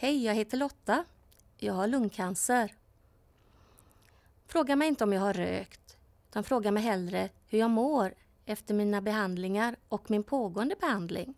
Hej, jag heter Lotta. Jag har lungcancer. Fråga mig inte om jag har rökt, utan fråga mig hellre hur jag mår efter mina behandlingar och min pågående behandling.